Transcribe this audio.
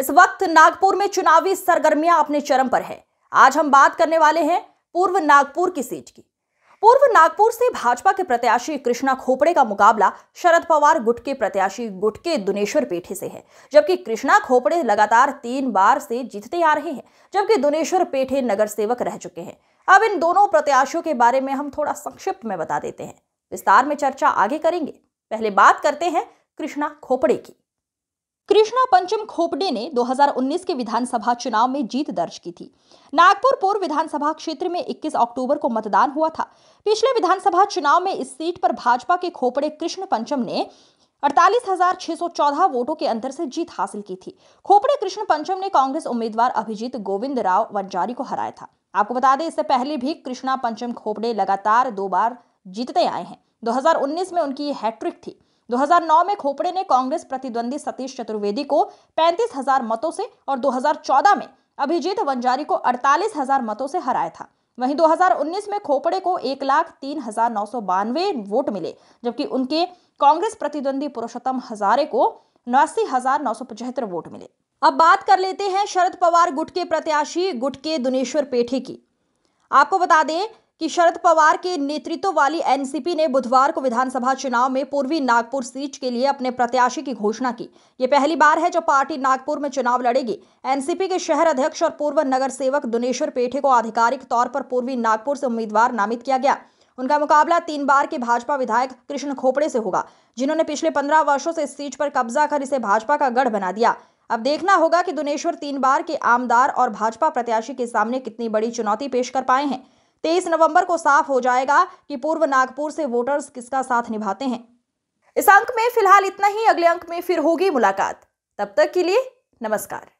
इस वक्त नागपुर में चुनावी सरगर्मियां अपने चरम पर है आज हम बात करने वाले हैं पूर्व नागपुर की सीट की पूर्व नागपुर से भाजपा के प्रत्याशी कृष्णा खोपड़े का मुकाबला शरद पवार गुट के प्रत्याशी गुट के दुनेश्वर पेठे से है जबकि कृष्णा खोपड़े लगातार तीन बार से जीतते आ रहे हैं जबकि दुनेश्वर पेठे नगर सेवक रह चुके हैं अब इन दोनों प्रत्याशियों के बारे में हम थोड़ा संक्षिप्त में बता देते हैं विस्तार में चर्चा आगे करेंगे पहले बात करते हैं कृष्णा खोपड़े की कृष्णा पंचम खोपड़े ने 2019 के विधानसभा चुनाव में जीत दर्ज की थी नागपुर पूर्व विधानसभा क्षेत्र में 21 अक्टूबर को मतदान हुआ था पिछले विधानसभा चुनाव में इस सीट पर भाजपा के खोपड़े कृष्ण पंचम ने 48,614 वोटों के अंतर से जीत हासिल की थी खोपड़े कृष्ण पंचम ने कांग्रेस उम्मीदवार अभिजीत गोविंद राव वंजारी को हराया था आपको बता दें इससे पहले भी कृष्णा पंचम खोपड़े लगातार दो बार जीतते आए हैं 2019 में उनकी ये हैट्रिक थी 2009 में खोपड़े ने कांग्रेस प्रतिद्वंदी सतीश चतुर्वेदी को पैंतीस हजार मतों से और 2014 में अभिजीत वंजारी को अड़तालीस हजार मतों से हराया था वहीं 2019 में खोपड़े को एक लाख तीन हजार नौ सौ बानवे वोट मिले जबकि उनके कांग्रेस प्रतिद्वंदी पुरुषोत्तम हजारे को नवासी हजार नौ सौ पचहत्तर वोट मिले अब बात कर लेते हैं शरद पवार गुट के प्रत्याशी गुट के दुनेश्वर पेठी की आपको बता दें कि शरद पवार के नेतृत्व वाली एनसीपी ने बुधवार को विधानसभा चुनाव में पूर्वी नागपुर सीट के लिए अपने प्रत्याशी की घोषणा की ये पहली बार है जब पार्टी नागपुर में चुनाव लड़ेगी एनसीपी के शहर अध्यक्ष और पूर्व नगर सेवक दुनेश्वर पेठे को आधिकारिक तौर पर पूर्वी नागपुर से उम्मीदवार नामित किया गया उनका मुकाबला तीन बार के भाजपा विधायक कृष्ण खोपड़े से होगा जिन्होंने पिछले पंद्रह वर्षो से इस सीट पर कब्जा कर इसे भाजपा का गढ़ बना दिया अब देखना होगा कि दुनेश्वर तीन बार के आमदार और भाजपा प्रत्याशी के सामने कितनी बड़ी चुनौती पेश कर पाए हैं तेईस नवंबर को साफ हो जाएगा कि पूर्व नागपुर से वोटर्स किसका साथ निभाते हैं इस अंक में फिलहाल इतना ही अगले अंक में फिर होगी मुलाकात तब तक के लिए नमस्कार